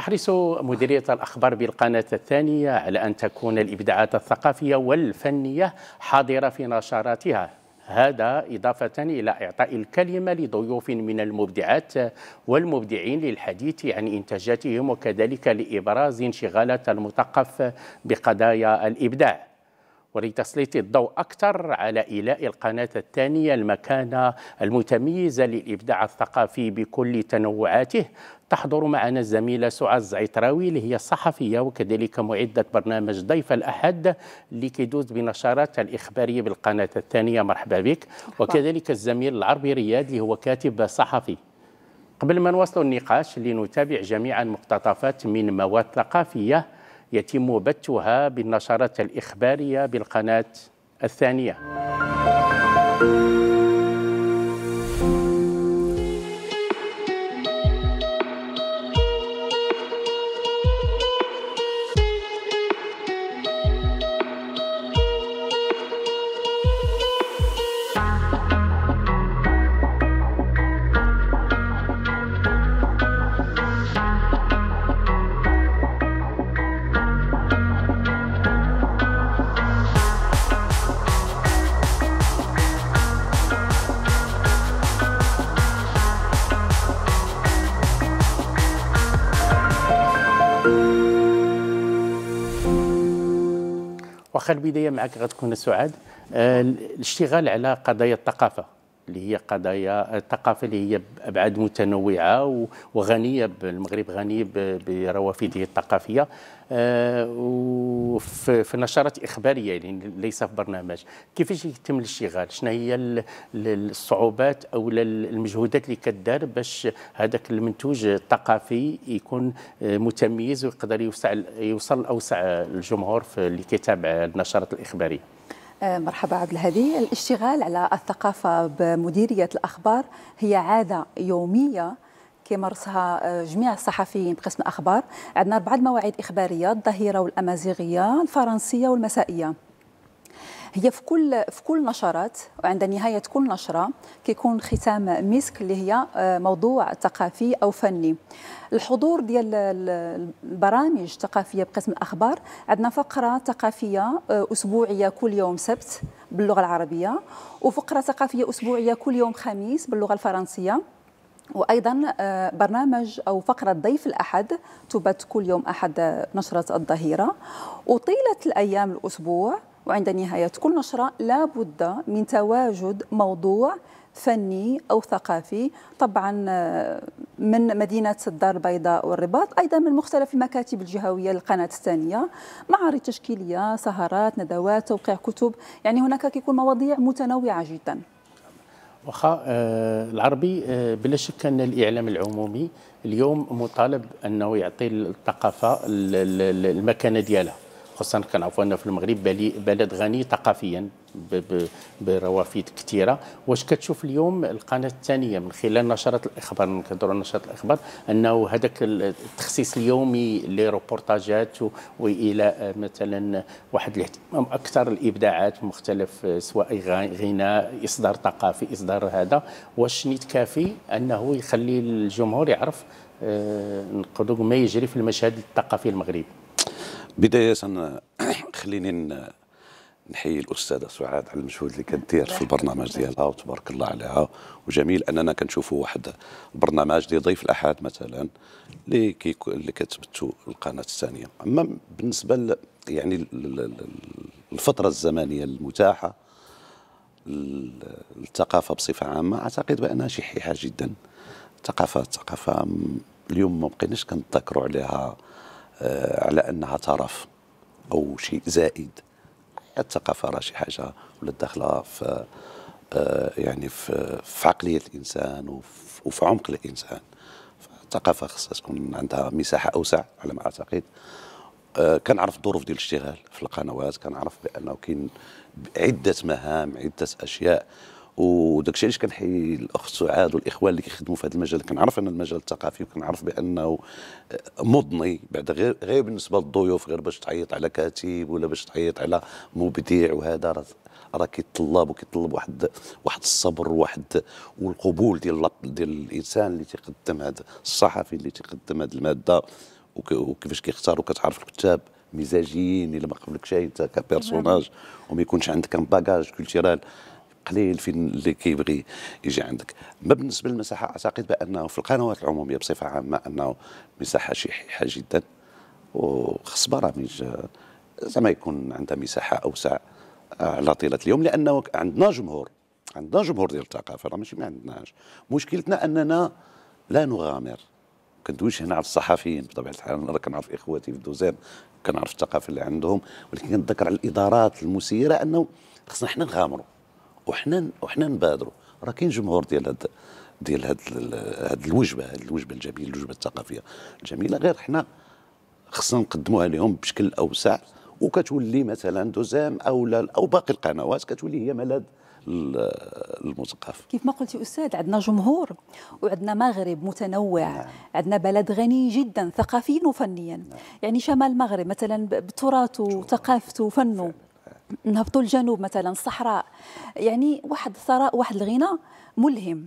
تحرص مديرية الأخبار بالقناة الثانية على أن تكون الإبداعات الثقافية والفنية حاضرة في نشراتها هذا إضافة إلى إعطاء الكلمة لضيوف من المبدعات والمبدعين للحديث عن إنتاجاتهم وكذلك لإبراز انشغالات المثقف بقضايا الإبداع ولتسليط الضوء أكثر على إيلاء القناة الثانية المكانة المتميزة للإبداع الثقافي بكل تنوعاته تحضر معنا الزميلة سعاد زعيطراوي اللي هي صحفية وكذلك معدة برنامج ضيف الأحد اللي كيدوز بنشرات الإخبارية بالقناة الثانية مرحبا بك وكذلك الزميل العربي رياد اللي هو كاتب صحفي قبل ما نواصل النقاش لنتابع جميعا مقتطفات من مواد ثقافية يتم بثها بالنشرات الإخبارية بالقناة الثانية البدايه معك غتكون سعاد آه، الاشتغال على قضايا الثقافه اللي هي قضايا الثقافه اللي هي ابعاد متنوعه وغنيه المغرب غني بروافده الثقافيه آه، وفي نشرات اخباريه يعني ليس في برنامج كيفاش يتم الاشتغال شنو هي الصعوبات او المجهودات اللي كدار باش هذاك المنتوج الثقافي يكون آه، متميز ويقدر يوصل يوصل اوسع الجمهور في اللي كيتابع النشرات الاخباريه آه، مرحبا عبد الهادي الاشتغال على الثقافة بمديرية الأخبار هي عادة يومية كيمارسها آه، جميع الصحفيين بقسم الأخبار عندنا بعض مواعيد إخبارية الظهيرة والأمازيغية الفرنسية والمسائية هي في كل في كل نشرات وعند نهايه كل نشره كيكون ختام مسك اللي هي آه، موضوع ثقافي او فني الحضور ديال البرامج الثقافيه بقسم الاخبار عندنا فقره ثقافيه آه، اسبوعيه كل يوم سبت باللغه العربيه وفقره ثقافيه اسبوعيه كل يوم خميس باللغه الفرنسيه وايضا آه، برنامج او فقره ضيف الاحد تبث كل يوم احد نشره الظهيره وطيله الايام الاسبوع وعند نهاية كل نشرة لا بد من تواجد موضوع فني أو ثقافي طبعا آه، من مدينة الدار البيضاء والرباط أيضا من مختلف المكاتب الجهوية للقناة الثانية معارض تشكيلية سهرات ندوات توقيع كتب يعني هناك كيكون مواضيع متنوعة جدا واخا آه، العربي آه، بلا شك ان الاعلام العمومي اليوم مطالب انه يعطي الثقافه المكانه ديالها خصوصا كان عفوا في المغرب بلد غني ثقافيا بروافد كثيره واش كتشوف اليوم القناه الثانيه من خلال نشره الاخبار نهضروا نشرات نشره الاخبار انه هذاك التخصيص اليومي لروبورتاجات والى مثلا واحد الاهتمام اكثر الابداعات مختلف سواء غناء اصدار ثقافي اصدار هذا واش نيت كافي انه يخلي الجمهور يعرف آه، نقدر ما يجري في المشهد الثقافي المغربي بداية خليني نحيي الأستاذة سعاد على المجهود اللي كانت دير في البرنامج ديالها وتبارك الله عليها وجميل أننا كنشوفوا واحد البرنامج ديال ضيف الأحد مثلا اللي اللي كتبتوا القناة الثانية أما بالنسبة يعني الفترة الزمنية المتاحة الثقافة بصفة عامة أعتقد بأنها شحيحة جدا الثقافة الثقافة اليوم ما بقيناش كنتذكروا عليها آه، على انها ترف او شيء زائد الثقافه راه شي حاجه ولا داخله في آه، يعني في, في عقليه الانسان وفي, وفي عمق الانسان الثقافه خصها تكون عندها مساحه اوسع على ما اعتقد آه، كنعرف الظروف ديال الاشتغال في القنوات كنعرف بانه كاين عده مهام عده اشياء وداك الشيء علاش كنحيي الاخ سعاد والاخوان اللي كيخدموا في هذا المجال كنعرف ان المجال الثقافي وكنعرف بانه مضني بعد غير غير بالنسبه للضيوف غير باش تعيط على كاتب ولا باش تعيط على مبدع وهذا راه راه كيطلب وكيطلب واحد واحد الصبر وواحد والقبول ديال ديال الانسان اللي تيقدم هذا الصحفي اللي تيقدم هذه الماده وكيفاش كيختار وكتعرف الكتاب مزاجيين الا ما قبلك شيء انت كبيرسوناج وما يكونش عندك ان باجاج كولتيرال قليل في اللي كيبغي يجي عندك ما بالنسبه للمساحه اعتقد بانه في القنوات العموميه بصفه عامه انه مساحه شحيحه جدا وخص برامج زعما يكون عندها مساحه اوسع آه، على طيله اليوم لانه عندنا جمهور عندنا جمهور ديال الثقافه راه ماشي ما عندناش مشكلتنا اننا لا نغامر كندويش هنا على الصحفيين بطبيعه الحال انا كنعرف اخواتي في الدوزان كنعرف الثقافه اللي عندهم ولكن كنتذكر على الادارات المسيره انه خصنا حنا نغامروا وحنا وحنا نبادروا راه كاين جمهور ديال هاد ديال هاد هاد الوجبه هاد الوجبه الجميله الوجبه الثقافيه الجميله غير حنا خصنا نقدموها لهم بشكل اوسع وكتولي مثلا دوزام او لا او باقي القنوات كتولي هي ملاذ المثقف كيف ما قلتي استاذ عندنا جمهور وعندنا مغرب متنوع نعم. عندنا بلد غني جدا ثقافيا وفنيا نعم. يعني شمال المغرب مثلا بتراثه وثقافته وفنه فعلا. نهبطوا الجنوب مثلا الصحراء يعني واحد الثراء واحد الغنى ملهم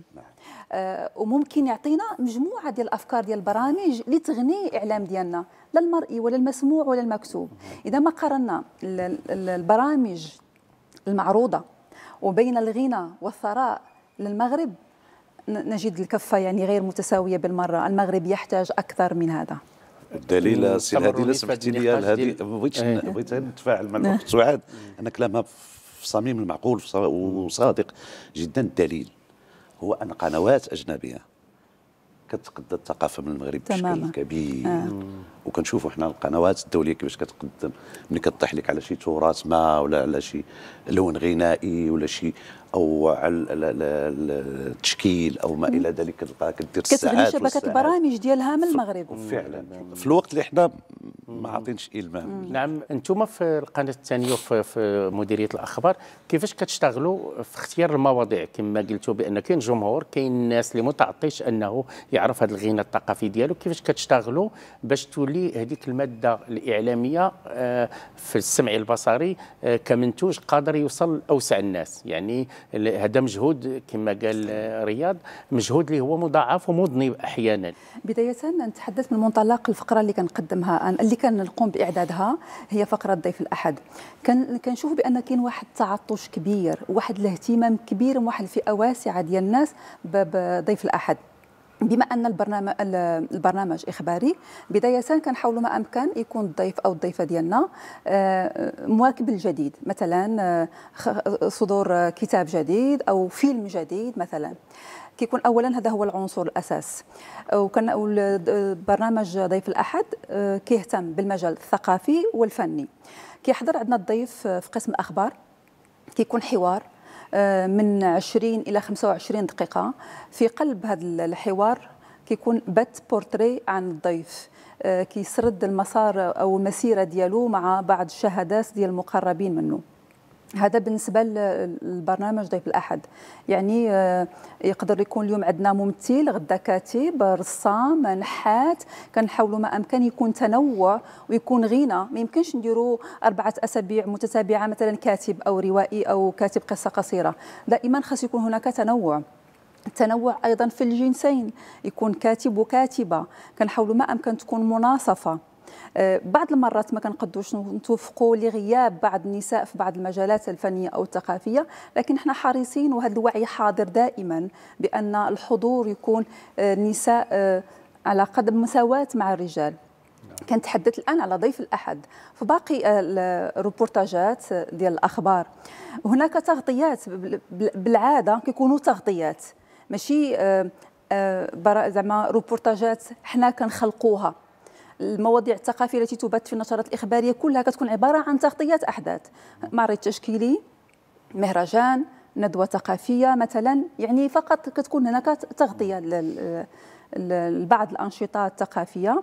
آه وممكن يعطينا مجموعه ديال الافكار ديال البرامج اللي تغني الاعلام ديالنا لا المرئي ولا المسموع ولا المكتوب اذا ما قارنا البرامج المعروضه وبين الغنى والثراء للمغرب نجد الكفه يعني غير متساويه بالمره المغرب يحتاج اكثر من هذا دليل سي هذه لا سمحتي لي هذه بغيت بغيت نتفاعل مع نعم. الاخت سعاد انا كلامها في صميم المعقول وصادق جدا الدليل هو ان قنوات اجنبيه كتقدر الثقافه من المغرب بشكل كبير آه. وكنشوفوا حنا القنوات الدوليه كيفاش كتقدم ملي كطيح لك على شي تراث ما ولا على شي لون غنائي ولا شي او على التشكيل او ما الى ذلك كتلقى كدير الساعات كتبني شبكه البرامج ديالها من المغرب فعلا في الوقت اللي حنا ما عاطينش المام نعم انتم في القناه الثانيه في مديريه الاخبار كيفاش كتشتغلوا في اختيار المواضيع كما قلتوا بان كاين جمهور كاين الناس اللي متعطيش انه يعرف هذا الغنى الثقافي ديالو كيفاش كتشتغلوا باش تولي تولي هذيك الماده الاعلاميه آه، في السمع البصري آه، كمنتوج قادر يوصل لاوسع الناس يعني هذا مجهود كما قال رياض مجهود اللي هو مضاعف ومضني احيانا بدايه نتحدث من منطلق الفقره اللي كنقدمها آه، اللي كنقوم باعدادها هي فقره ضيف الاحد كنشوف بان كاين واحد التعطش كبير واحد الاهتمام كبير من واحد الفئه واسعه ديال الناس بضيف الاحد بما ان البرنامج البرنامج اخباري بدايه كنحاولوا ما امكن يكون الضيف او الضيفه ديالنا آه، مواكب الجديد مثلا آه، صدور كتاب جديد او فيلم جديد مثلا كيكون اولا هذا هو العنصر الاساس وكان برنامج ضيف الاحد آه، كيهتم بالمجال الثقافي والفني كيحضر عندنا الضيف في قسم الاخبار كيكون حوار من 20 إلى 25 دقيقة في قلب هذا الحوار كيكون بات بورتري عن الضيف آه، كيسرد المسار أو المسيرة ديالو مع بعض الشهادات ديال المقربين منه هذا بالنسبه للبرنامج ضيف الاحد يعني آه، يقدر يكون اليوم عندنا ممثل غدا كاتب رسام نحات كنحاولوا ما امكن يكون تنوع ويكون غنى ما يمكنش نديروا اربعه اسابيع متتابعه مثلا كاتب او روائي او كاتب قصه قصيره دائما خاص يكون هناك تنوع التنوع ايضا في الجنسين يكون كاتب وكاتبه كنحاولوا ما امكن تكون مناصفه آه، بعض المرات ما كنقدوش نتوفقوا لغياب بعض النساء في بعض المجالات الفنيه او الثقافيه لكن احنا حريصين وهذا الوعي حاضر دائما بان الحضور يكون آه، النساء آه، على قدم مساواه مع الرجال نعم. كنتحدث الان على ضيف الاحد في باقي الروبورتاجات ديال الاخبار هناك تغطيات بالعاده كيكونوا تغطيات ماشي زعما روبورتاجات حنا كنخلقوها المواضيع الثقافيه التي تبث في النشرات الاخباريه كلها كتكون عباره عن تغطيات احداث معرض تشكيلي مهرجان ندوه ثقافيه مثلا يعني فقط كتكون هناك تغطيه لبعض الانشطه الثقافيه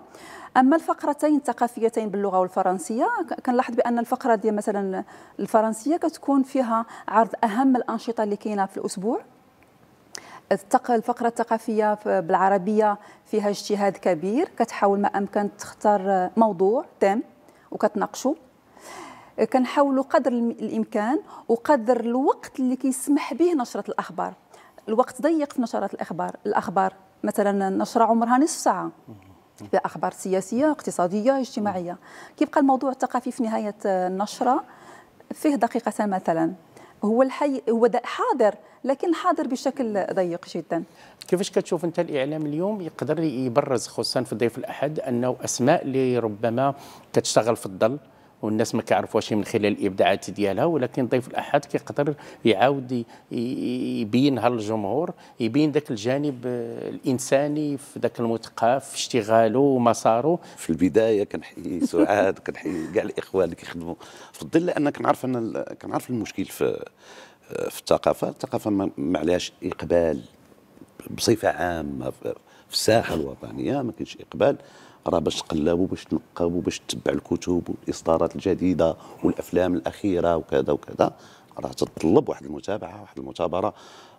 اما الفقرتين الثقافيتين باللغه والفرنسيه كنلاحظ بان الفقره ديال مثلا الفرنسيه كتكون فيها عرض اهم الانشطه اللي كاينه في الاسبوع الفقرة الثقافية بالعربية فيها اجتهاد كبير كتحاول ما أمكن تختار موضوع تام وكتناقشه كنحاولوا قدر الامكان وقدر الوقت اللي كيسمح به نشره الاخبار الوقت ضيق في نشرات الاخبار الاخبار مثلا نشره عمرها نصف ساعه فيها اخبار سياسيه اقتصاديه اجتماعيه كيبقى الموضوع الثقافي في نهايه النشره فيه دقيقة مثلا هو الحي هو حاضر لكن حاضر بشكل ضيق جدا كيفاش كتشوف انت الاعلام اليوم يقدر يبرز خصوصا في ضيف الاحد انه اسماء اللي ربما كتشتغل في الظل والناس ما كيعرفوهاش من خلال الابداعات ديالها ولكن ضيف الاحد كيقدر يعاود يبينها للجمهور يبين ذاك الجانب الانساني في ذاك المثقف في اشتغاله ومساره في البدايه كنحيي سعاد كنحيي كاع الاخوان اللي كيخدموا في الظل لان كنعرف انا كنعرف المشكل في في الثقافه الثقافه ما عليهاش اقبال بصفه عامه في الساحه الوطنيه ما كاينش اقبال راه باش تقلبوا باش تنقبوا باش تتبع الكتب والاصدارات الجديده والافلام الاخيره وكذا وكذا راه تتطلب واحد المتابعه واحد المثابره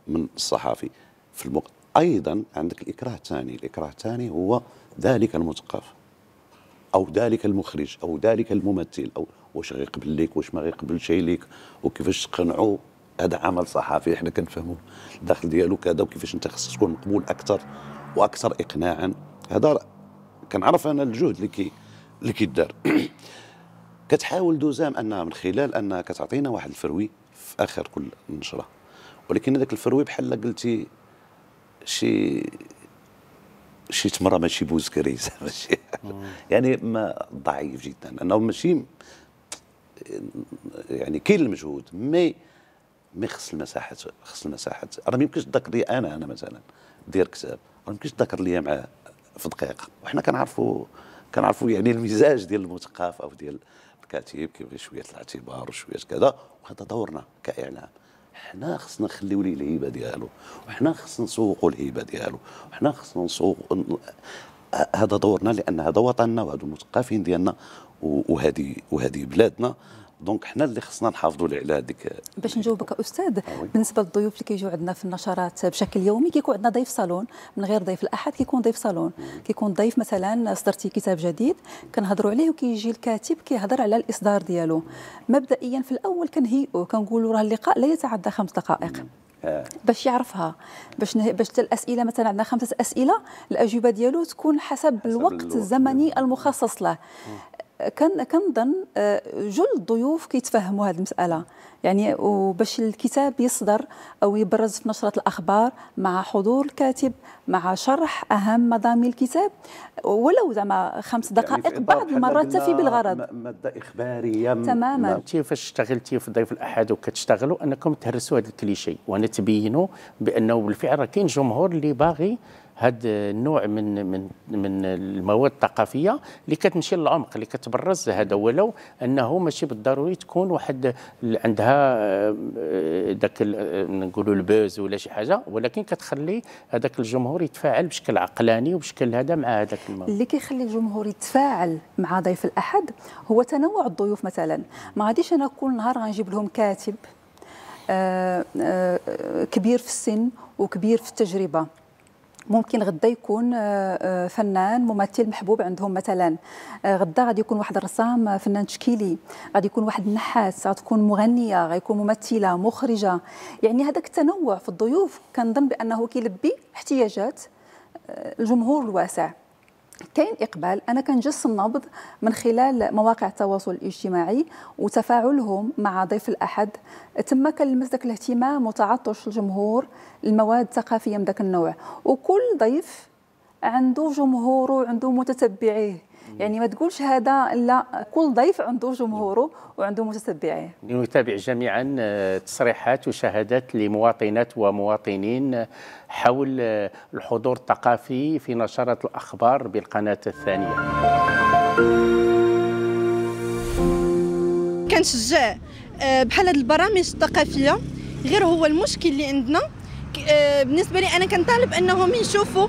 من الصحافي في المق... ايضا عندك الاكراه الثاني الاكراه الثاني هو ذلك المثقف او ذلك المخرج او ذلك الممثل او واش غيقبل لك واش ما غيقبلش ليك وكيفاش تقنعو هذا عمل صحفي احنا كنفهموا الداخل ديالو كذا وكيفاش انت خصك تكون مقبول اكثر واكثر اقناعا هذا كنعرف انا الجهد اللي كي اللي كيدار كتحاول دوزام انها من خلال انها كتعطينا واحد الفروي في اخر كل نشره ولكن هذاك الفروي بحال قلتي شي شي تمره ماشي بوزكري ماشي يعني ما ضعيف جدا انه ماشي يعني كاين المجهود مي مي خص المساحات خص المساحات راه ما يمكنش تذكر لي انا انا مثلا دير كتاب راه ما يمكنش تذكر لي معاه في دقيقه وحنا كنعرفوا كنعرفوا يعني المزاج ديال المثقف او ديال الكاتب كيبغي شويه الاعتبار وشويه كذا وهذا دورنا كاعلام حنا خصنا نخليو ليه الهيبه ديالو وحنا خصنا نسوقوا الهيبه ديالو وحنا خصنا نسوق هذا دورنا لان هذا وطننا وهذو المثقفين ديالنا وهذه وهذه بلادنا دونك حنا اللي خصنا نحافظوا على هذيك باش نجاوبك استاذ آه، بالنسبه للضيوف اللي كيجيو عندنا في النشرات بشكل يومي كيكون عندنا ضيف صالون من غير ضيف الاحد كيكون ضيف صالون كيكون ضيف مثلا صدرتي كتاب جديد كنهضروا عليه وكيجي الكاتب كيهضر على الاصدار ديالو مبدئيا في الاول كنهيئوا كنقولوا راه اللقاء لا يتعدى خمس دقائق آه. باش يعرفها باش نه... باش الاسئله مثلا عندنا خمسه اسئله الاجوبه ديالو تكون حسب, حسب الوقت الزمني المخصص له كان كنظن آه، جل الضيوف كيتفهموا هذه المساله يعني وباش الكتاب يصدر او يبرز في نشره الاخبار مع حضور الكاتب مع شرح اهم مضامين الكتاب ولو زعما خمس يعني دقائق يعني بعض المرات تفي بالغرض ماده اخباريه تماما انت فاش اشتغلتي في ضيف الاحد وكتشتغلوا انكم تهرسوا هذا الكليشي وانا تبينوا بانه بالفعل راه كاين جمهور اللي باغي هذا النوع من من من المواد الثقافيه اللي كتمشي للعمق اللي كتبرز هذا ولو انه ماشي بالضروري تكون واحد عندها ذاك آه، آه، نقولوا البوز ولا شي حاجه ولكن كتخلي هذاك الجمهور يتفاعل بشكل عقلاني وبشكل هذا مع هذاك المواد اللي كيخلي الجمهور يتفاعل مع ضيف الاحد هو تنوع الضيوف مثلا ما غاديش انا كل نهار غنجيب لهم كاتب آآ آه، آآ كبير في السن وكبير في التجربه ممكن غدا يكون آه، آه، فنان ممثل محبوب عندهم مثلا آه، غدا غادي يكون واحد الرسام فنان تشكيلي غادي يكون واحد النحاس غتكون مغنيه غيكون ممثله مخرجه يعني هذاك التنوع في الضيوف كنظن بانه كيلبي احتياجات الجمهور الواسع كاين اقبال انا كنجس النبض من خلال مواقع التواصل الاجتماعي وتفاعلهم مع ضيف الاحد تما كنلمس داك الاهتمام وتعطش الجمهور المواد الثقافيه من ذاك النوع وكل ضيف عنده جمهوره وعنده متتبعيه يعني ما تقولش هذا الا كل ضيف عنده جمهوره وعنده متتبعيه نتابع جميعا آه، تصريحات وشهادات لمواطنات ومواطنين آه، حول آه، الحضور الثقافي في نشرة الأخبار بالقناة الثانية كنشجع بحال هذه البرامج الثقافيه غير هو المشكل اللي عندنا آه، بالنسبه لي انا كنطالب انهم يشوفوا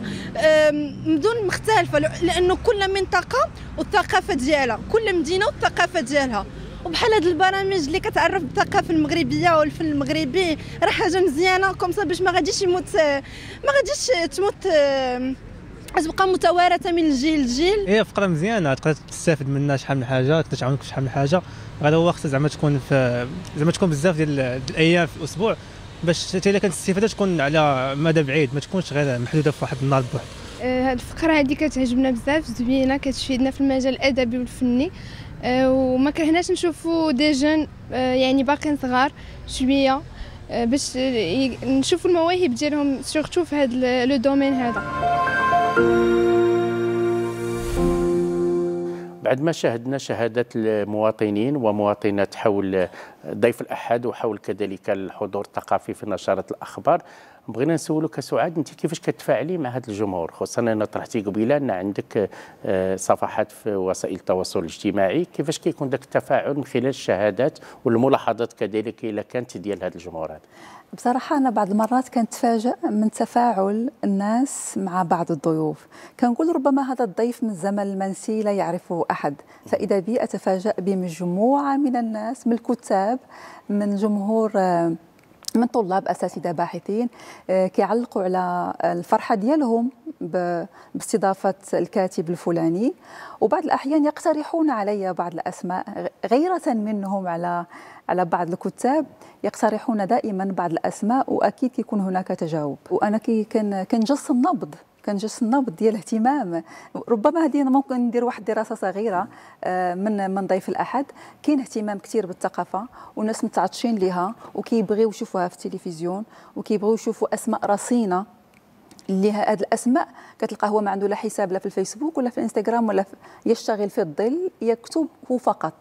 مدن مختلفه لانه كل منطقه والثقافه ديالها كل مدينه والثقافه ديالها وبحال هاد البرامج اللي كتعرف بالثقافه المغربيه والفن المغربي راه حاجه مزيانه كومسا باش ما غاديش يموت آه، ما غاديش تموت تبقى متوارثه من جيل لجيل هي إيه، فقره مزيانه تقدر تستافد منها شحال من حاجه تقدر تعاونك في شحال من حاجه غدا هو خصها زعما تكون في زعما تكون بزاف ديال الايام في الاسبوع باش حتى الا كانت الاستفاده تكون على مدى بعيد ما تكونش غير محدوده في واحد النهار بوحد أه، هاد الفقره هذه كتعجبنا بزاف زوينه كتفيدنا في المجال الادبي والفني أه، وما كرهناش نشوفوا دي جون أه، يعني باقيين صغار شويه باش نشوفوا المواهب ديالهم سورتو في هذا لو دومين هذا بعد ما شاهدنا شهادات المواطنين ومواطنات حول ضيف الأحد وحول كذلك الحضور الثقافي في نشرة الأخبار بغينا نسولك سعاد انت كيفاش كتفاعلي مع هذا الجمهور خصوصا انا طرحتي قبيله ان عندك آه، صفحات في وسائل التواصل الاجتماعي كيفاش كيكون ذاك التفاعل من خلال الشهادات والملاحظات كذلك الا كانت ديال هذا الجمهور بصراحة أنا بعض المرات كنتفاجأ من تفاعل الناس مع بعض الضيوف كنقول ربما هذا الضيف من زمن المنسي لا يعرفه أحد فإذا بي أتفاجأ بمجموعة من الناس من الكتاب من جمهور آه، من طلاب اساتذه باحثين آه، كيعلقوا على الفرحه ديالهم باستضافه الكاتب الفلاني وبعض الاحيان يقترحون علي بعض الاسماء غيره منهم على على بعض الكتاب يقترحون دائما بعض الاسماء واكيد كيكون هناك تجاوب وانا كي كان كنجس النبض كنجلس النبض ديال الاهتمام ربما هذه ممكن ندير واحد الدراسه صغيره آه، من من ضيف الاحد كاين اهتمام كثير بالثقافه والناس متعطشين لها وكيبغيو يشوفوها في التلفزيون وكيبغيو يشوفوا اسماء رصينه اللي هاد الاسماء كتلقى هو ما عنده لا حساب لا في الفيسبوك ولا في الانستغرام ولا في يشتغل في الظل يكتب هو فقط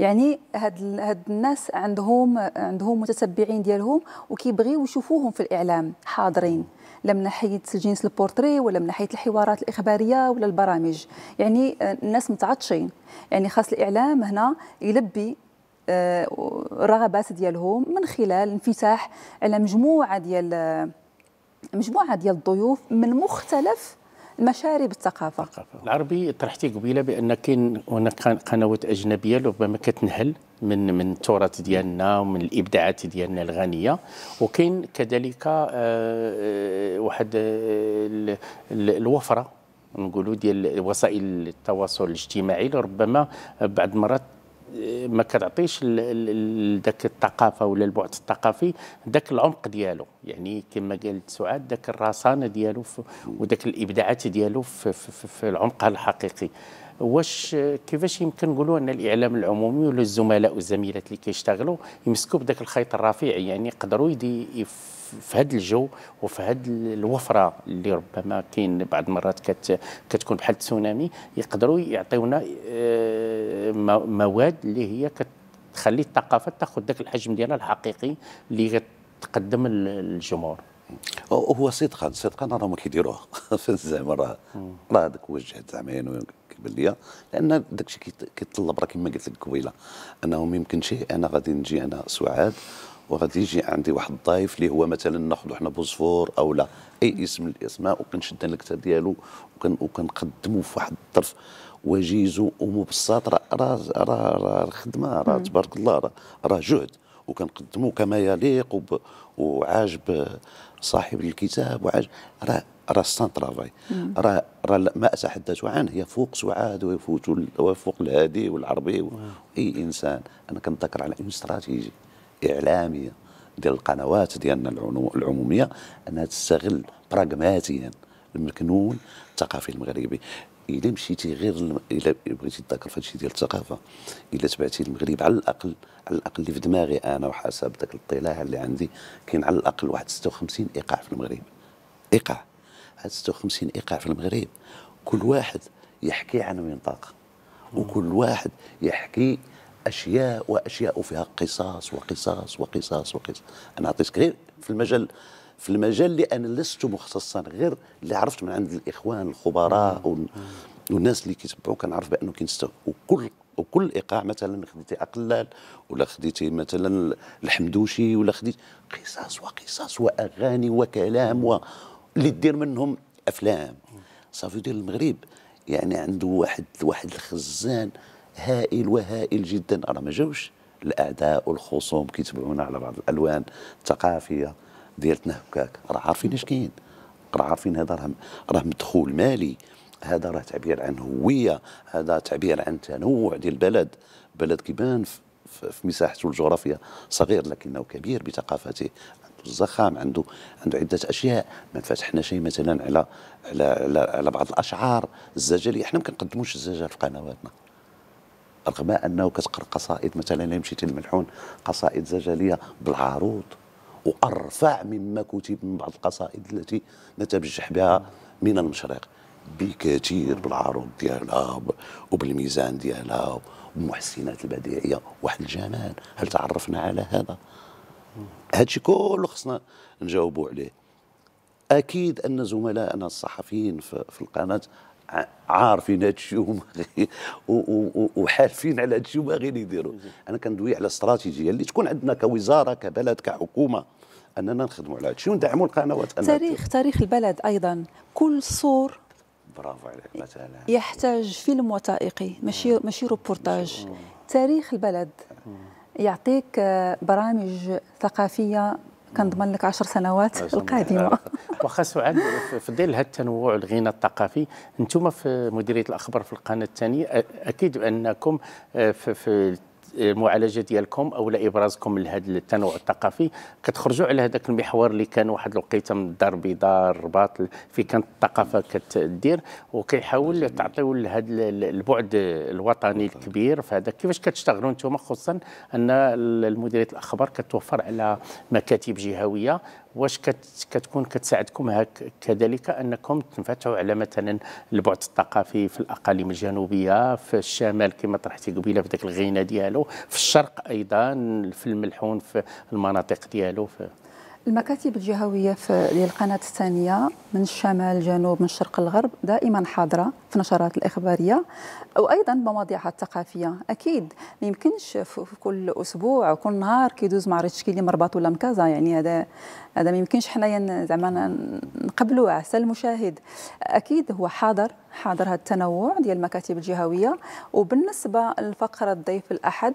يعني هاد هاد الناس عندهم عندهم متتبعين ديالهم وكيبغيو يشوفوهم في الاعلام حاضرين لا من ناحيه جنس البورتري ولا من ناحيه الحوارات الاخباريه ولا البرامج يعني آه، الناس متعطشين يعني خاص الاعلام هنا يلبي آه، الرغبات ديالهم من خلال انفتاح على مجموعه ديال آه، مجموعه ديال الضيوف من مختلف مشارب الثقافه العربي طرحتي قبيله بان كاين هناك قنوات اجنبيه ربما كتنهل من من التراث ديالنا ومن الابداعات ديالنا الغنيه وكاين كذلك آه، آه، واحد آه، الوفره نقولوا ديال وسائل التواصل الاجتماعي لربما بعض المرات ما كتعطيش ذاك الثقافه ولا البعد الثقافي ذاك العمق ديالو يعني كما قالت سعاد ذاك الرصانه ديالو وذاك الابداعات ديالو في, في, في, في العمقها الحقيقي واش كيفاش يمكن نقولوا ان الاعلام العمومي ولا الزملاء والزميلات اللي كيشتغلوا يمسكوا بذاك الخيط الرفيع يعني يقدروا في هذا الجو وفي هذه الوفره اللي ربما كاين بعض المرات كت كتكون بحال تسونامي يقدروا يعطيونا آه، مواد اللي هي كتخلي الثقافه تاخذ ذاك الحجم ديالها الحقيقي اللي تقدم للجمهور هو صدقا صدقا راهم كيديروها زعما راه راه هذاك هو الجهد زعما ليا لان داكشي كيطلب راه كما قلت لك قبيله انه ما يمكنش انا غادي نجي انا سعاد وغادي يجي عندي واحد الضيف اللي هو مثلا ناخذ حنا بوزفور او لا اي اسم من الاسماء وكنشد النكته ديالو وكنقدمو في واحد الطرف وجيز ومبسط راه راه راه خدمه راه تبارك الله راه را جهد وكنقدمو كما يليق وعاجب صاحب الكتاب وعاجب راه راه سان ترافاي راه راه ما اتحدث عنه يفوق سعاد ويفوت ويفوق الهادي والعربي اي انسان انا كنتذكر على اون استراتيجي اعلاميه ديال القنوات ديالنا العموميه انها تستغل براغماتيا المكنون الثقافي المغربي الا مشيتي غير الا بغيتي تذاكر في هادشي ديال الثقافه الا تبعتي المغرب على الاقل على الاقل اللي في دماغي انا وحسب ذاك الاطلاع اللي عندي كاين على الاقل واحد 56 ايقاع في المغرب ايقاع هاد 56 ايقاع في المغرب كل واحد يحكي عن منطقه وكل واحد يحكي أشياء وأشياء وفيها قصاص وقصاص وقصاص وقصاص أنا أعطيتك غير في المجال في المجال اللي أنا لست مختصا غير اللي عرفت من عند الإخوان الخبراء والناس اللي كيتبعوا كنعرف بأنه كينستوي وكل وكل ايقاع مثلا خديتي اقلال ولا خديتي مثلا الحمدوشي ولا خديتي قصاص وقصاص واغاني وكلام و اللي دير منهم افلام صافي ديال المغرب يعني عنده واحد واحد الخزان هائل وهائل جدا راه ما جاوش الاعداء والخصوم كيتبعونا على بعض الالوان الثقافيه ديالتنا هكاك راه عارفين اش كاين راه عارفين هذا راه راه مدخول مالي هذا راه تعبير عن هويه هذا تعبير عن تنوع ديال البلد بلد كيبان في مساحته الجغرافيه صغير لكنه كبير بثقافته عنده الزخم عنده عنده عده اشياء ما فتحنا شيء مثلا على على على, على بعض الاشعار الزجليه احنا ما كنقدموش الزجل في قنواتنا رغم انه كتقرا قصائد مثلا الا مشيتي للملحون قصائد زجليه بالعروض وارفع مما كتب من بعض القصائد التي نتبجح بها من المشرق بكثير بالعروض ديالها وبالميزان ديالها ومحسنات البديعيه واحد الجمال هل تعرفنا على هذا هادشي كله خصنا نجاوبوا عليه اكيد ان زملائنا الصحفيين في القناه عارفين هادشي الشيء وحالفين على هادشي الشيء وما غير يديروا انا كندوي على استراتيجيه اللي تكون عندنا كوزاره كبلد كحكومه اننا نخدموا على هادشي الشيء وندعموا القنوات تاريخ تاريخ البلد ايضا كل سور برافو عليك مثلا يحتاج فيلم وثائقي ماشي ماشي روبورتاج تاريخ البلد يعطيك آه، برامج ثقافيه كنضمن لك 10 سنوات القادمه آه، آه. واخا سعاد في ظل هذا التنوع الغنى الثقافي انتم في مديريه الاخبار في القناه الثانيه اكيد انكم آه، في المعالجه ديالكم او لابرازكم لهذا التنوع الثقافي كتخرجوا على هذاك المحور اللي كان واحد الوقيته من الدار البيضاء الرباط في كانت الثقافه كتدير وكيحاول تعطيو لهذا البعد الوطني الكبير فهذا كيفاش كتشتغلوا انتم خصوصا ان مديريه الاخبار كتوفر على مكاتب جهويه واش كت كتكون كتساعدكم هك كذلك انكم تنفتحوا على مثلا البعد الثقافي في الاقاليم الجنوبيه في الشمال كما طرحتي قبيله في ذاك الغينه ديالو في الشرق ايضا في الملحون في المناطق ديالو في المكاتب الجهويه في القناه الثانيه من الشمال الجنوب من الشرق الغرب دائما حاضره في النشرات الاخباريه وايضا مواضيعها الثقافيه اكيد ما يمكنش في كل اسبوع وكل نهار كيدوز معرض تشكيلي مرباط ولا مكازا يعني هذا هذا ما يمكنش حنايا زعما نقبلوه عسى المشاهد اكيد هو حاضر حاضر هذا التنوع ديال المكاتب الجهويه وبالنسبه لفقره ضيف الاحد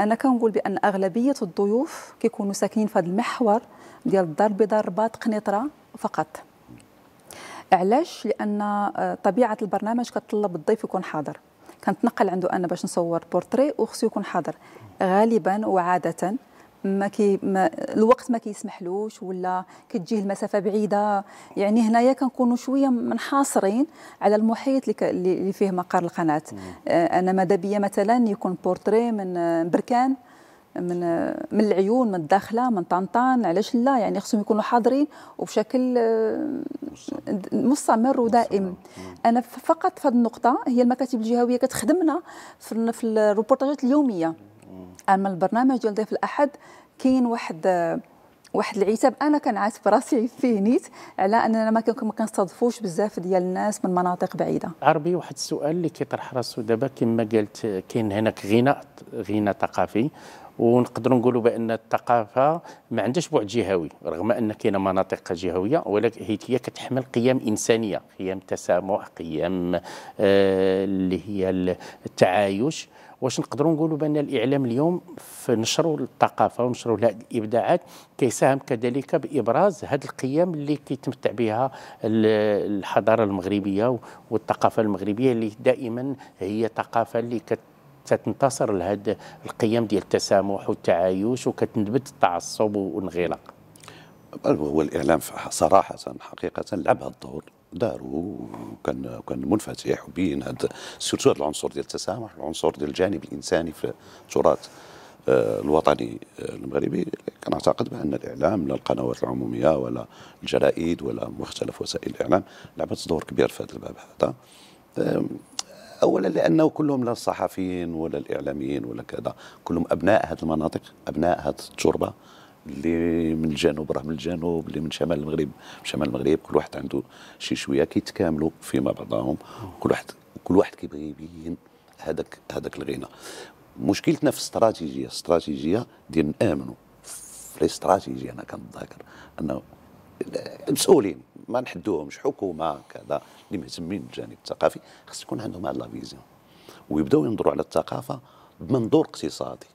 انا كنقول بان اغلبيه الضيوف كيكونوا ساكنين في هذا المحور ديال الدار البيضاء رباط قنيطره فقط علاش لان آه، طبيعه البرنامج كتطلب الضيف يكون حاضر كنتنقل عنده انا باش نصور بورتري وخصو يكون حاضر غالبا وعاده ما كي ما الوقت ما كيسمحلوش ولا كتجيه المسافه بعيده يعني هنايا كنكونوا شويه منحاصرين على المحيط اللي فيه مقر القناه آه، انا مادابيا مثلا يكون بورتري من آه، بركان من آه، من العيون من الداخله من طنطان علاش لا يعني خصهم يكونوا حاضرين وبشكل مستمر ودائم انا فقط في هذه النقطه هي المكاتب الجهويه كتخدمنا في الروبورتاجات اليوميه اما البرنامج ديال ضيف الاحد كاين واحد واحد العتاب انا كنعاتب راسي فيه نيت على اننا ما كنستضفوش بزاف ديال الناس من مناطق بعيده عربي واحد السؤال اللي كيطرح راسو دابا كما قلت كاين هناك غناء غناء ثقافي ونقدروا نقولوا بان الثقافه ما عندهاش بعد جهوي رغم ان كاينه مناطق جهويه ولكن هي كتحمل قيم انسانيه قيم تسامح قيم آه اللي هي التعايش واش نقدروا نقولوا بان الاعلام اليوم في نشره الثقافه هذه الابداعات كيساهم كذلك بابراز هذه القيم اللي كيتمتع بها الحضاره المغربيه والثقافه المغربيه اللي دائما هي ثقافه اللي كت تنتصر لهاد القيم ديال التسامح والتعايش وكتنبت التعصب والانغلاق هو الاعلام صراحه حقيقه لعب هذا الدور داره وكان كان منفتح وبين هذا سيرتو هذا العنصر ديال التسامح العنصر ديال الجانب الانساني في التراث آه، الوطني آه، المغربي كنعتقد بان الاعلام لا القنوات العموميه ولا الجرائد ولا مختلف وسائل الاعلام لعبت دور كبير في هذا الباب هذا اولا لانه كلهم لا الصحفيين ولا الاعلاميين ولا كذا كلهم ابناء هذه المناطق ابناء هذه التربه اللي من الجنوب راه من الجنوب اللي من شمال المغرب من شمال المغرب كل واحد عنده شي شويه كيتكاملوا فيما بعضهم كل واحد كل واحد كيبغي يبين هذاك هذاك الغنى مشكلتنا في الاستراتيجيه الاستراتيجيه ديال نامنوا في الاستراتيجيه انا كنتذاكر انه المسؤولين ما نحدوهمش حكومه كذا اللي مهتمين بالجانب الثقافي خص يكون عندهم هاد لا فيزيون ويبداو ينظروا على الثقافه بمنظور اقتصادي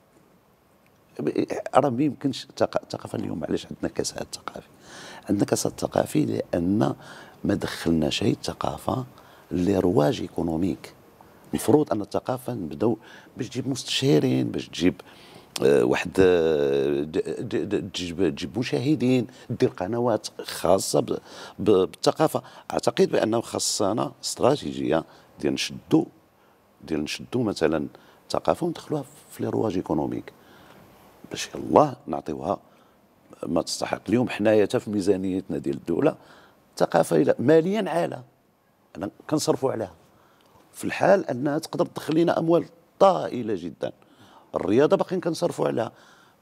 راه ما يمكنش الثقافه اليوم علاش عندنا كساد ثقافي عندنا كساد ثقافي لان ما دخلناش هي الثقافه اللي رواج ايكونوميك المفروض ان الثقافه نبداو باش تجيب مستشارين باش تجيب آه، واحد آه، تجيب مشاهدين دير قنوات خاصه بالثقافه اعتقد بانه خاصنا استراتيجيه ديال نشدو ديال نشدو مثلا الثقافه وندخلوها في لي رواج ايكونوميك باش يلاه نعطيوها ما تستحق اليوم حنايا في ميزانيتنا ديال الدوله الثقافه ماليا عاله انا كنصرفوا عليها في الحال انها تقدر تدخل لنا اموال طائله جدا الرياضه باقيين كنصرفوا عليها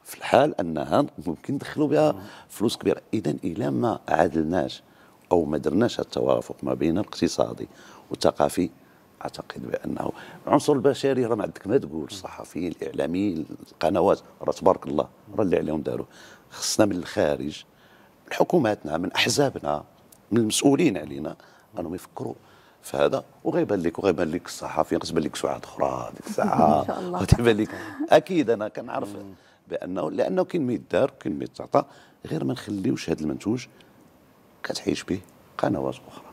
في الحال انها ممكن ندخلوا بها فلوس كبيره اذا الى ما عادلناش او ما درناش التوافق ما بين الاقتصادي والثقافي اعتقد بانه العنصر البشري راه ما عندك ما تقول الصحفيين الاعلاميين القنوات راه تبارك الله راه اللي عليهم داروا خصنا من الخارج حكوماتنا من احزابنا من المسؤولين علينا انهم يفكروا في هذا وغيبان لك وغيبان لك الصحفيين غتبان لك سعاد اخرى ديك الساعه غتبان لك اكيد انا كنعرف بانه لانه كاين ما يدار كاين ما يتعطى غير ما نخليوش هذا المنتوج كتعيش به قنوات اخرى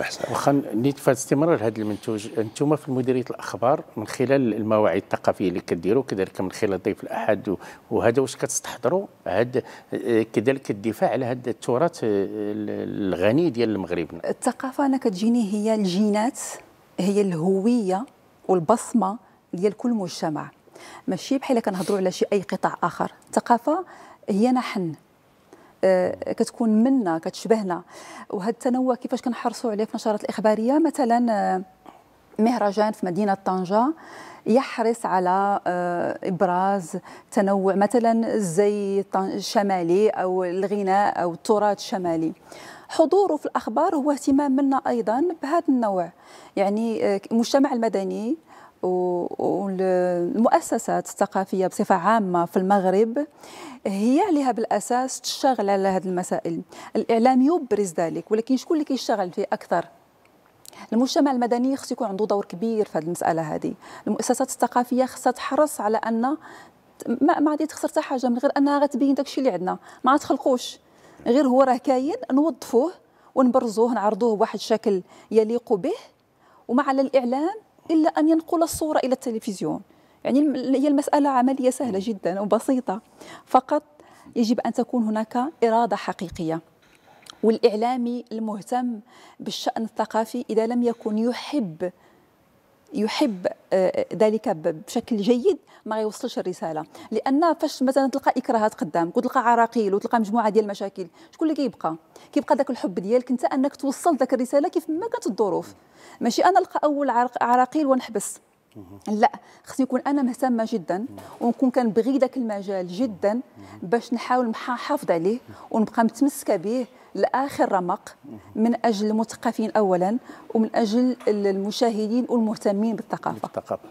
الحساب واخا فهاد استمرار هذا المنتوج انتم في مديريه الاخبار من خلال المواعيد الثقافيه اللي كديروا كذلك من خلال ضيف الاحد وهذا واش كتستحضروا هاد آه، كذلك الدفاع على هذا التراث آه، الغني ديال المغرب الثقافه انا كتجيني هي الجينات هي الهويه والبصمه ديال كل مجتمع ماشي بحال كنهضروا على شي اي قطاع اخر الثقافه هي نحن آه، كتكون منا كتشبهنا وهذا التنوع كيفاش كنحرصوا عليه في النشرات الاخباريه مثلا آه، مهرجان في مدينه طنجه يحرص على آه، ابراز تنوع مثلا الزي الشمالي او الغناء او التراث الشمالي حضوره في الاخبار هو اهتمام منا ايضا بهذا النوع يعني المجتمع المدني والمؤسسات الثقافية بصفة عامة في المغرب هي عليها بالأساس تشتغل على هذه المسائل الإعلام يبرز ذلك ولكن شكون اللي كيشتغل فيه أكثر المجتمع المدني خص يكون عنده دور كبير في هذه المساله هذه المؤسسات الثقافيه خصها تحرص على ان ما ما غادي تخسر حتى حاجه من غير انها غتبين داكشي اللي عندنا ما تخلقوش غير هو راه كاين نوظفوه ونبرزوه نعرضوه بواحد الشكل يليق به ومع الاعلام إلا أن ينقل الصورة إلى التلفزيون يعني هي المسألة عملية سهلة جدا وبسيطة فقط يجب أن تكون هناك إرادة حقيقية والإعلامي المهتم بالشأن الثقافي إذا لم يكن يحب يحب آه، ذلك بشكل جيد ما يوصلش الرساله لان فاش مثلا تلقى اكراهات قدامك وتلقى عراقيل وتلقى مجموعه ديال المشاكل شكون اللي كيبقى كيبقى ذاك الحب ديالك انت انك توصل ذاك الرساله كيف ما كانت الظروف ماشي انا نلقى اول عراقيل ونحبس لا خصني نكون انا مهتمه جدا ونكون كنبغي ذاك المجال جدا باش نحاول نحافظ عليه ونبقى متمسكه به لاخر رمق من اجل المثقفين اولا ومن اجل المشاهدين والمهتمين بالثقافه. بالثقافه.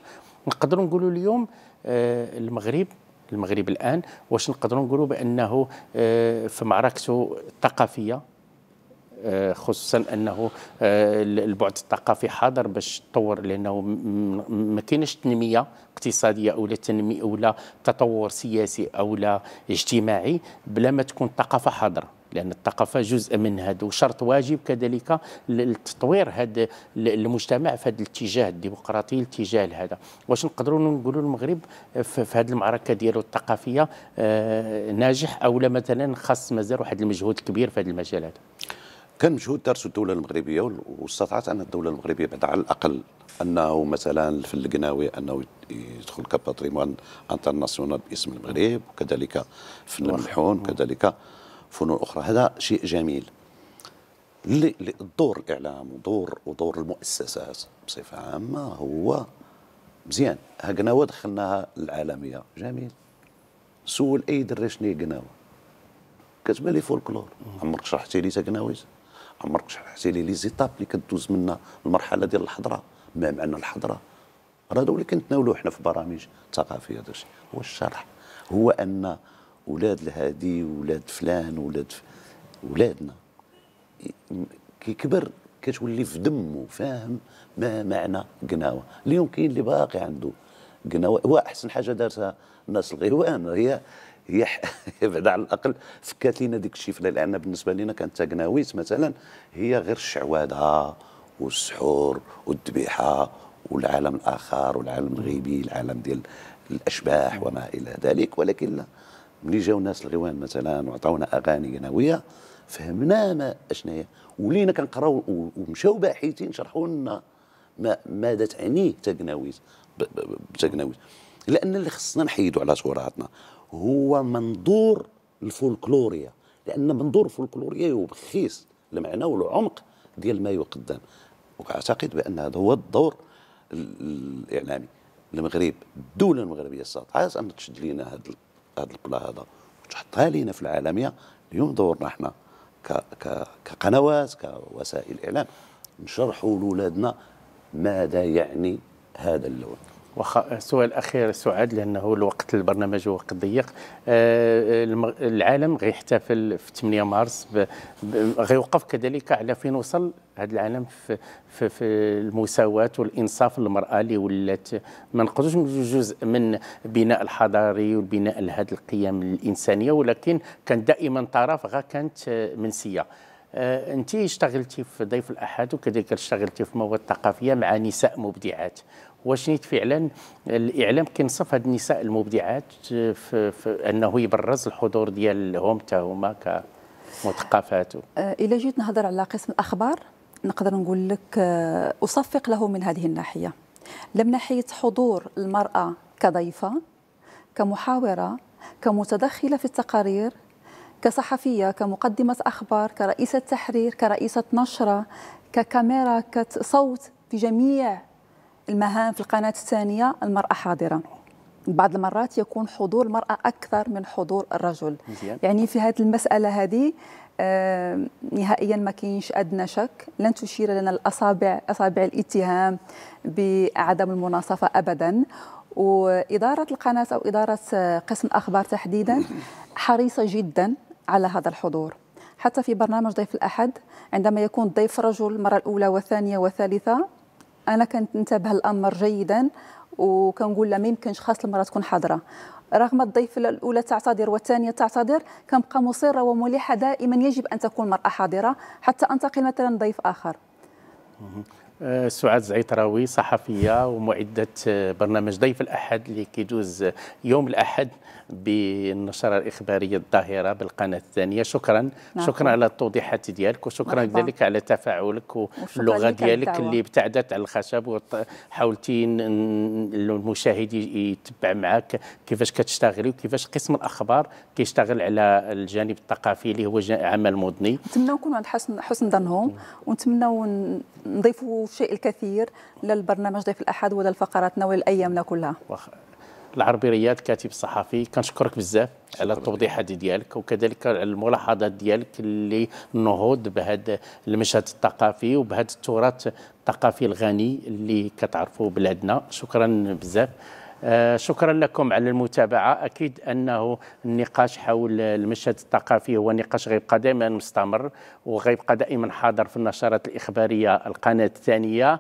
نقدروا نقولوا اليوم آه، المغرب المغرب الان واش نقدروا نقولوا بانه آه، في معركته الثقافيه آه، خصوصا انه البعد الثقافي حاضر باش تطور لانه ما كاينش تنميه اقتصاديه ولا تنميه ولا تطور سياسي او لا اجتماعي بلا ما تكون الثقافه حاضره لأن الثقافة جزء من هذا وشرط واجب كذلك لتطوير هذا المجتمع في هذا الاتجاه الديمقراطي الاتجاه هذا واش نقدروا نقولوا المغرب في هذه المعركة ديالو الثقافية آه، ناجح أو لا مثلا خاص مازال واحد المجهود كبير في هذا المجال هذا كان مجهود درس الدولة المغربية واستطاعت أن الدولة المغربية بعد على الأقل أنه مثلا في القناوي أنه يدخل كباتريمون انترناسيونال باسم المغرب وكذلك في الملحون وكذلك فنون أخرى هذا شيء جميل دور الإعلام ودور ودور المؤسسات بصفة عامة هو مزيان ها قناوة دخلناها العالمية جميل سول أي دري شنو هي قناوة كتبان لي فولكلور عمرك شرحتي لي تقناويت عمرك شرحتي لي لي زيتاب اللي كدوز منها المرحلة ديال الحضرة ما معنى الحضرة راه هذا اللي كنتناولوه حنا في برامج ثقافية هو الشرح هو أن ولاد الهادي ولاد فلان ولاد ف... ولادنا كي كبر كتولي في دمه فاهم ما معنى قناوه اليوم كاين اللي باقي عنده قناوه هو احسن حاجه دارتها الناس الغيوان هي هي بعد على الاقل فكات لينا ديك الشفله لان بالنسبه لنا كانت تاكناويس مثلا هي غير الشعواده والسحور والذبيحه والعالم الاخر والعالم الغيبي العالم ديال الاشباح وما الى ذلك ولكن لا ملي جاو ناس الغيوان مثلا وعطاونا اغاني قنويه فهمنا ما اشنا هي ولينا كنقراو ومشاو باحثين شرحوا لنا ما ماذا تعنيه تقناويز بتقناويز لان اللي خصنا نحيدوا على تراثنا هو منظور الفولكلوريا لان منظور الفولكلوريا هو يبخيص المعنى والعمق ديال ما يقدم واعتقد بان هذا هو الدور الاعلامي المغرب الدوله المغربيه استطاعت ان تشد لنا هذا هذا البلا هذا وتحطها لينا في العالميه اليوم دورنا احنا كقنوات كوسائل اعلام نشرحوا لاولادنا ماذا يعني هذا اللون وخ... سؤال اخير سعاد لانه الوقت البرنامج هو وقت ضيق آه، العالم غيحتفل في 8 مارس غيوقف كذلك على فين وصل هذا العالم في, في, في المساواه والانصاف للمراه اللي ولات ما نقدروش جزء من البناء الحضاري والبناء هذه القيم الانسانيه ولكن كان دائما طرف غا كانت منسيه آه، انت اشتغلتي في ضيف الاحد وكذلك اشتغلتي في مواد ثقافيه مع نساء مبدعات واش نيت فعلا الاعلام كينصف هاد النساء المبدعات آه، في, في انه يبرز الحضور ديالهم حتى هما كمثقفات آه، الى جيت نهضر على قسم الاخبار نقدر نقول لك آه، اصفق له من هذه الناحيه لا من ناحيه حضور المراه كضيفه كمحاوره كمتدخله في التقارير كصحفية كمقدمة أخبار كرئيسة تحرير كرئيسة نشرة ككاميرا كصوت في جميع المهام في القناة الثانية المرأة حاضرة بعض المرات يكون حضور المرأة أكثر من حضور الرجل مزيان. يعني في هذه المسألة هذه نهائيا ما كاينش ادنى شك لن تشير لنا الاصابع اصابع الاتهام بعدم المناصفه ابدا واداره القناه او اداره آه، قسم الاخبار تحديدا حريصه جدا على هذا الحضور حتى في برنامج ضيف الاحد عندما يكون ضيف رجل المره الاولى والثانيه والثالثه انا كنت انتبه الامر جيدا وكنقول لها ما يمكنش خاص المراه تكون حاضره رغم الضيف الاولى تعتذر والثانيه تعتذر كنبقى مصره وملحه دائما يجب ان تكون المراه حاضره حتى انتقل مثلا ضيف اخر أه، سعاد زعيطراوي صحفيه ومعده برنامج ضيف الاحد اللي كيدوز يوم الاحد بالنشرة الإخبارية الظاهرة بالقناة الثانية شكرا نعم. شكرا على التوضيحات ديالك وشكرا لذلك كذلك على تفاعلك واللغة ديالك اللي ابتعدت على الخشب وحاولتي المشاهد يتبع معك كيفاش كتشتغلي وكيفاش قسم الأخبار كيشتغل على الجانب الثقافي اللي هو عمل مدني نتمنى نكونوا عند حسن حسن ظنهم ونتمنى نضيفوا الشيء الكثير للبرنامج ضيف الأحد وللفقرات ناول أيامنا كلها العربي رياض كاتب صحفي كنشكرك بزاف على التوضيحات ديالك وكذلك على الملاحظات ديالك اللي النهوض بهذا المشهد الثقافي وبهذا التراث الثقافي الغني اللي كتعرفوا بلادنا شكرا بزاف آه، شكرا لكم على المتابعة أكيد أنه النقاش حول المشهد الثقافي هو نقاش غيبقى دائما مستمر وغيبقى دائما حاضر في النشرات الإخبارية القناة الثانية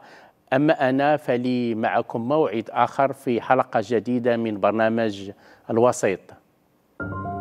أما أنا فلي معكم موعد آخر في حلقة جديدة من برنامج الوسيط. thank you